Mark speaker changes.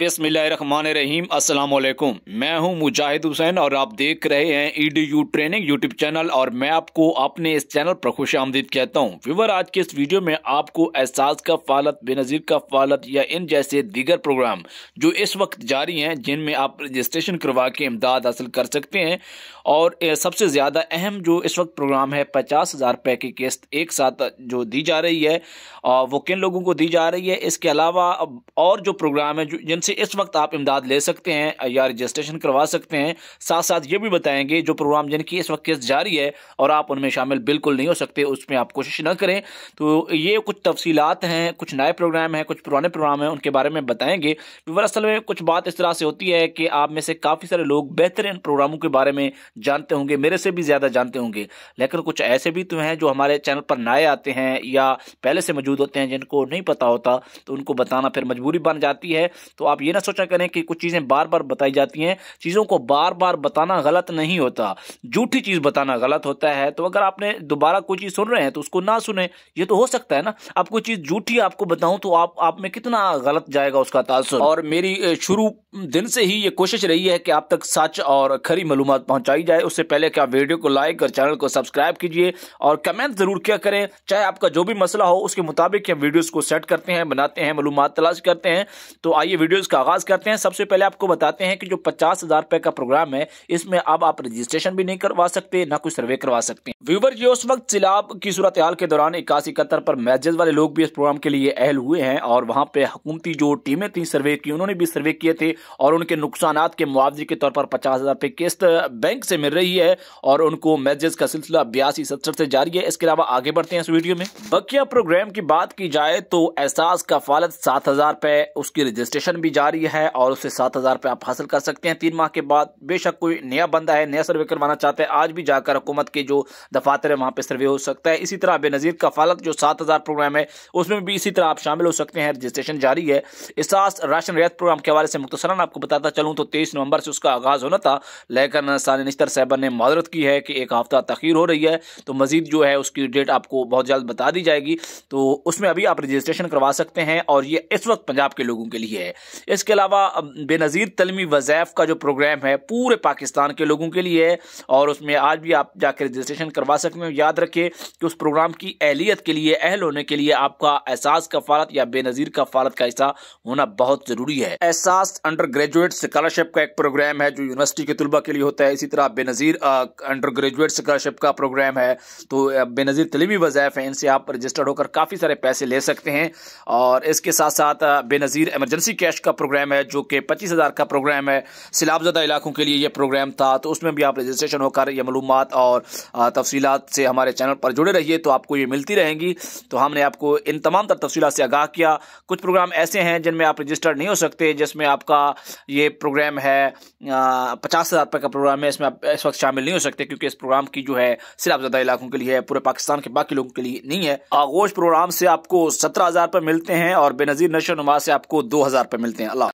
Speaker 1: बिसमीम असलकुम मैं हूं मुजाहिद हुसैन और आप देख रहे हैं E D U training YouTube channel और मैं आपको अपने इस चैनल पर खुश आमदीद कहता हूं व्यूवर आज के इस वीडियो में आपको एहसास का फालत बेनज़ीर का फालत या इन जैसे दीगर प्रोग्राम जो इस वक्त जारी हैं जिनमें आप रजिस्ट्रेशन करवा के इमदाद हासिल कर सकते हैं और सबसे ज़्यादा अहम जो इस वक्त प्रोग्राम है पचास हज़ार रुपये की किस्त एक साथ जो दी जा रही है वो किन लोगों को दी जा रही है इसके अलावा और जो प्रोग्राम है जो जिन से इस वक्त आप इमदाद ले सकते हैं या रजिस्ट्रेशन करवा सकते हैं साथ साथ ये भी बताएंगे जो प्रोग्राम जिनकी इस वक्त किस्त जारी है और आप उनमें शामिल बिल्कुल नहीं हो सकते उसमें आप कोशिश ना करें तो ये कुछ तफसीलात हैं कुछ नए प्रोग्राम हैं कुछ पुराने प्रोग्राम हैं उनके बारे में बताएंगे वर असल में कुछ बात इस तरह से होती है कि आप में से काफ़ी सारे लोग बेहतरीन प्रोग्रामों के बारे में जानते होंगे मेरे से भी ज़्यादा जानते होंगे लेकिन कुछ ऐसे भी तो हैं जो हमारे चैनल पर नए आते हैं या पहले से मौजूद होते हैं जिनको नहीं पता होता तो उनको बताना फिर मजबूरी बन जाती है तो आप ये ना सोचा करें कि कुछ चीज़ें बार बार बताई जाती हैं चीज़ों को बार बार बताना गलत नहीं होता झूठी चीज़ बताना गलत होता है तो अगर आपने दोबारा कोई चीज़ सुन रहे हैं तो उसको ना सुने ये तो हो सकता है ना आप कोई चीज़ झूठी आपको बताऊँ तो आप आप में कितना गलत जाएगा उसका तासर और मेरी शुरू दिन से ही ये कोशिश रही है कि आप तक सच और खरी मालूम पहुँचाई जाए उससे पहले कि आप वीडियो को लाइक और चैनल को सब्सक्राइब कीजिए और कमेंट ज़रूर क्या करें चाहे आपका जो भी मसला हो उसके मुताबिक हम वीडियोज़ को सेट करते हैं बनाते हैं मालूम तलाश करते हैं तो आइए वीडियो वीडियोस का आगाज करते हैं सबसे पहले आपको बताते हैं कि जो पचास हजार रुपए का प्रोग्राम है इसमें अब आप रजिस्ट्रेशन भी नहीं करवा सकते ना कुछ सर्वे करवा सकते हैं व्यूवर जो उस वक्त सिलाब की सूरत हाल के दौरान इक्यासी इकहत्तर पर मैजेज वाले लोग भी इस प्रोग्राम के लिए अहल हुए हैं और वहाँ पे हुकूमती जो टीमें थी सर्वे की उन्होंने भी सर्वे किए थे और उनके नुकसान के मुआवजे के तौर पर पचास हजार रुपए किस्त बैंक से मिल रही है और उनको मैचेज का सिलसिला बयासी सत्तर से जारी है इसके अलावा आगे बढ़ते हैं इस वीडियो में बकिया प्रोग्राम की बात की जाए तो एहसास का फालत सात हजार रुपए उसकी रजिस्ट्रेशन भी जारी है और उसे सात हज़ार रुपये आप हासिल कर सकते हैं तीन माह के बाद बेशक कोई नया बंदा है नया सर्वे करवाना चाहते हैं आज भी जाकर हुकूमत के जो दफातर है वहाँ पर सर्वे हो सकता है इसी तरह बेनज़ीर का फालक जो सात हज़ार प्रोग्राम है उसमें भी इसी तरह आप शामिल हो सकते हैं रजिस्ट्रेशन जारी है इसास राशन रियायत प्रोग्राम के हवाले से मुख्तसरा आपको बताता चलूँ तो तेईस नवंबर से उसका आगाज़ होना था लेकिन साल निश्तर साहबा ने मदरत की है कि एक हफ्ता तखीर हो रही है तो मजीद जो है उसकी डेट आपको बहुत जल्द बता दी जाएगी तो उसमें अभी आप रजिस्ट्रेशन करवा सकते हैं और ये इस वक्त पंजाब के लोगों के लिए है इसके अलावा बेनज़ीर तलमी वज़ैफ़ का जो प्रोग्राम है पूरे पाकिस्तान के लोगों के लिए है और उसमें आज भी आप जाकर रजिस्ट्रेशन करवा सकते हैं याद रखिए कि उस प्रोग्राम की अहलियत के लिए अहल होने के लिए आपका एहसास कफालत या बेनज़ीर कफालत का हिस्सा होना बहुत ज़रूरी है एहसास अंडर ग्रेजुएट स्कॉलरशिप का एक प्रोग्राम है जो यूनिवर्सिटी के तलबा के लिए होता है इसी तरह बेनज़ीर अंडर ग्रेजुएट स्कॉलरशिप का प्रोग्राम है तो बेनज़ीर तलीमी वज़ैफ़ है इनसे आप रजिस्टर्ड होकर काफ़ी सारे पैसे ले सकते हैं और इसके साथ साथ बेनज़ीर एमरजेंसी कैश का प्रोग्राम है जो कि पच्चीस हज़ार का प्रोग्राम है सैलाबजदा इलाकों के लिए यह प्रोग्राम था तो उसमें भी आप रजिस्ट्रेशन होकर यह मालूम और तफसीत से हमारे चैनल पर जुड़े रहिए तो आपको ये मिलती रहेंगी तो हमने आपको इन तमाम तर तफसी से आगाह किया कुछ प्रोग्राम ऐसे हैं जिनमें आप रजिस्टर नहीं हो सकते जिसमें आपका ये प्रोग्राम है पचास हज़ार रुपये का प्रोग्राम है इसमें आप इस वक्त शामिल नहीं हो सकते क्योंकि इस प्रोग्राम की जो है सिर्फ ज़्यादा इलाकों के लिए है पूरे पाकिस्तान के बाकी लोगों के लिए नहीं है आगोश प्रोग्राम से आपको सत्रह हज़ार रुपये मिलते हैं और बेनज़ीर नशो नुमा से आपको दो हज़ार रुपये चलते हैं अल्लाह